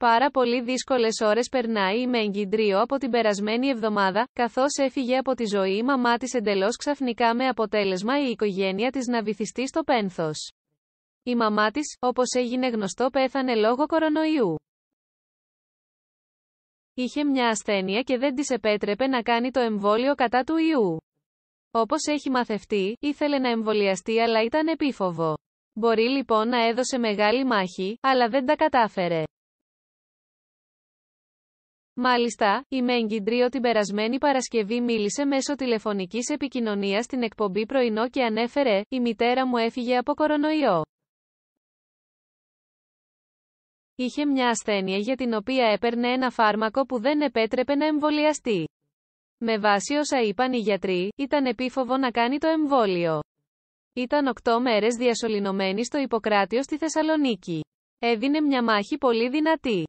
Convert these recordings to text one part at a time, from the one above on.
Πάρα πολύ δύσκολες ώρες περνάει η Μέγκη από την περασμένη εβδομάδα, καθώς έφυγε από τη ζωή η μαμά της εντελώς ξαφνικά με αποτέλεσμα η οικογένεια της να βυθιστεί στο πένθος. Η μαμά της, όπως έγινε γνωστό, πέθανε λόγω κορονοϊού. Είχε μια ασθένεια και δεν της επέτρεπε να κάνει το εμβόλιο κατά του ιού. Όπως έχει μαθευτεί, ήθελε να εμβολιαστεί αλλά ήταν επίφοβο. Μπορεί λοιπόν να έδωσε μεγάλη μάχη, αλλά δεν τα κατάφερε. Μάλιστα, η Μέγκιντριο την περασμένη Παρασκευή μίλησε μέσω τηλεφωνικής επικοινωνίας στην εκπομπή πρωινό και ανέφερε: Η μητέρα μου έφυγε από κορονοϊό. Είχε μια ασθένεια για την οποία έπαιρνε ένα φάρμακο που δεν επέτρεπε να εμβολιαστεί. Με βάση όσα είπαν οι γιατροί, ήταν επίφοβο να κάνει το εμβόλιο. Ήταν οκτώ μέρες διασωληνωμένη στο Ιπποκράτιο στη Θεσσαλονίκη. Έδινε μια μάχη πολύ δυνατή.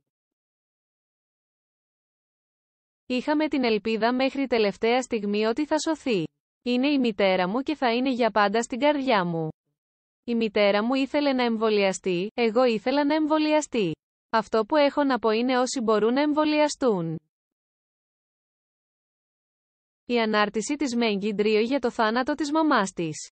Είχαμε την ελπίδα μέχρι τελευταία στιγμή ότι θα σωθεί. Είναι η μητέρα μου και θα είναι για πάντα στην καρδιά μου. Η μητέρα μου ήθελε να εμβολιαστεί, εγώ ήθελα να εμβολιαστεί. Αυτό που έχω να πω είναι όσοι μπορούν να εμβολιαστούν. Η ανάρτηση της Μέγκη για το θάνατο της μαμάς της.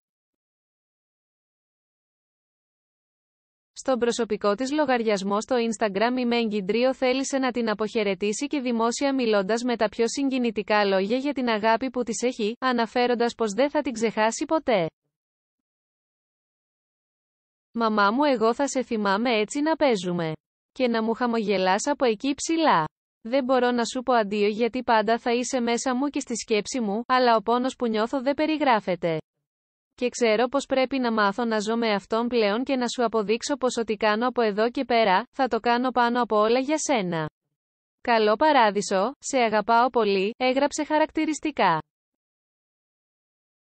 στον προσωπικό της λογαριασμό στο Instagram η Μέγκη θέλησε να την αποχαιρετήσει και δημόσια μιλώντας με τα πιο συγκινητικά λόγια για την αγάπη που της έχει, αναφέροντας πως δεν θα την ξεχάσει ποτέ. «Μαμά μου εγώ θα σε θυμάμαι έτσι να παίζουμε. Και να μου χαμογελάς από εκεί ψηλά. Δεν μπορώ να σου πω αντίο γιατί πάντα θα είσαι μέσα μου και στη σκέψη μου, αλλά ο πόνος που νιώθω δεν περιγράφεται και ξέρω πως πρέπει να μάθω να ζω με αυτόν πλέον και να σου αποδείξω πως ό,τι κάνω από εδώ και πέρα, θα το κάνω πάνω από όλα για σένα. Καλό παράδεισο, σε αγαπάω πολύ, έγραψε χαρακτηριστικά.